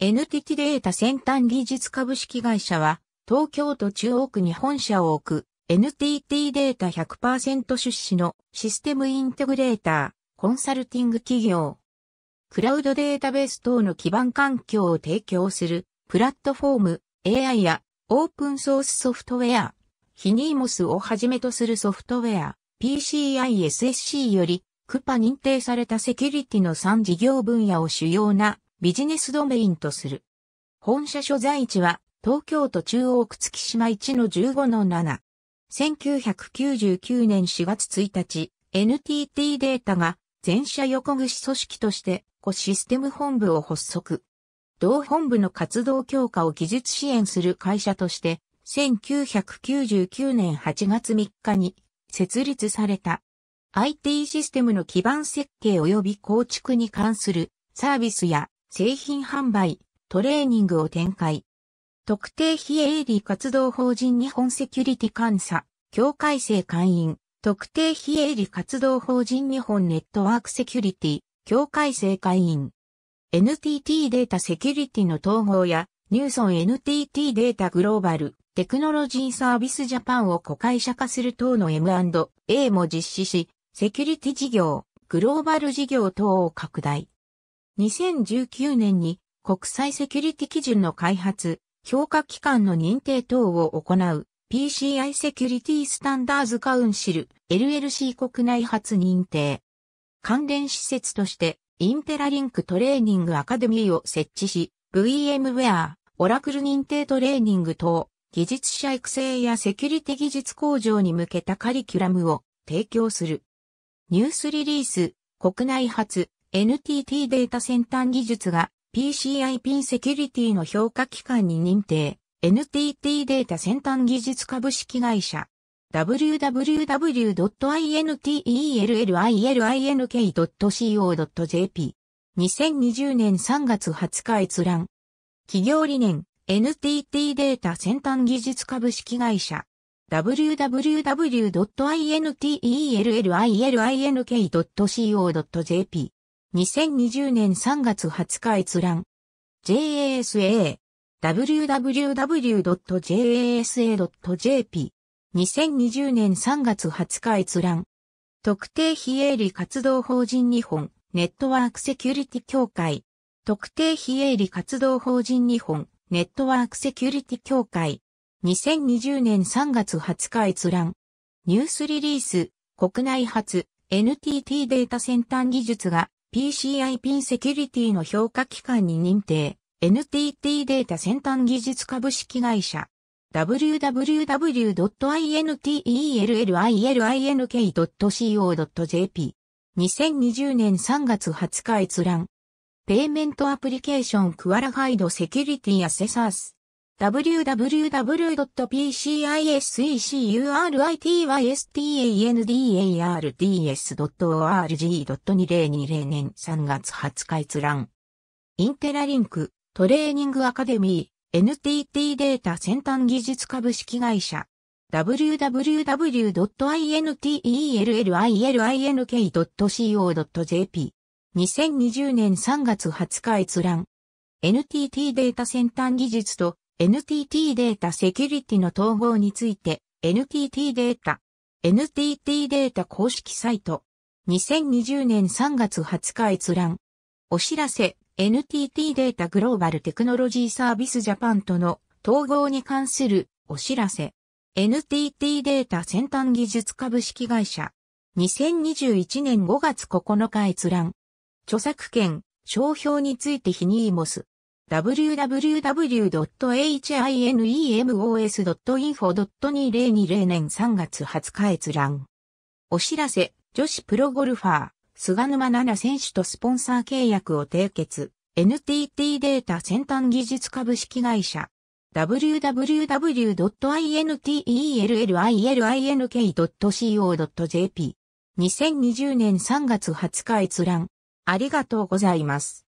NTT データ先端技術株式会社は、東京都中央区に本社を置く NTT データ100%出資のシステムインテグレーター、コンサルティング企業。クラウドデータベース等の基盤環境を提供するプラットフォーム、AI やオープンソースソフトウェア、ヒニーモスをはじめとするソフトウェア、PCISSC より、クパ認定されたセキュリティの3事業分野を主要なビジネスドメインとする。本社所在地は東京都中央区月島1の15の7。1999年4月1日、NTT データが全社横串組織として子システム本部を発足。同本部の活動強化を技術支援する会社として、1999年8月3日に設立された。IT システムの基盤設計及び構築に関するサービスや製品販売、トレーニングを展開。特定非営利活動法人日本セキュリティ監査、協会生会員、特定非営利活動法人日本ネットワークセキュリティ、協会生会員。NTT データセキュリティの統合や、ニューソン NTT データグローバル、テクノロジーサービスジャパンを子会社化する等の M&A も実施し、セキュリティ事業、グローバル事業等を拡大。2019年に国際セキュリティ基準の開発、評価機関の認定等を行う PCI セキュリティスタンダーズカウンシル LLC 国内初認定。関連施設としてインテラリンクトレーニングアカデミーを設置し、VMware、オラクル認定トレーニング等、技術者育成やセキュリティ技術向上に向けたカリキュラムを提供する。ニュースリリース、国内初、NTT データ先端技術が PCI p セキュリティの評価機関に認定 NTT データ先端技術株式会社 w w w i n t e l l i i n k c o j p 2020年3月20日閲覧企業理念 NTT データ先端技術株式会社 www.intellilink.co.jp 2020年3月20日閲覧。JASA www.jasa.jp 2020年3月20日閲覧。特定非営利活動法人日本ネットワークセキュリティ協会。特定非営利活動法人日本ネットワークセキュリティ協会。2020年3月20日閲覧。ニュースリリース、国内初、NTT データ先端技術が PCI ピンセキュリティの評価機関に認定、NTT データ先端技術株式会社、www.intellilink.co.jp、2020年3月20日閲覧、ペイメントアプリケーションクアラファイドセキュリティアセサース、www.pcisecuritystandards.org.2020 年3月20日閲覧。インテラリンク、トレーニングアカデミー、NTT データ先端技術株式会社。www.intellilink.co.jp。2020年3月20日閲覧。NTT データ先端技術と NTT データセキュリティの統合について NTT データ NTT データ公式サイト2020年3月20日閲覧お知らせ NTT データグローバルテクノロジーサービスジャパンとの統合に関するお知らせ NTT データ先端技術株式会社2021年5月9日閲覧著作権商標について非ニーモス w w w h i n e m o s i n f o 2 0 2 0年3月20日閲覧。お知らせ、女子プロゴルファー、菅沼奈々選手とスポンサー契約を締結、NTT データ先端技術株式会社。www.intellink.co.jp2020 年3月20日閲覧。ありがとうございます。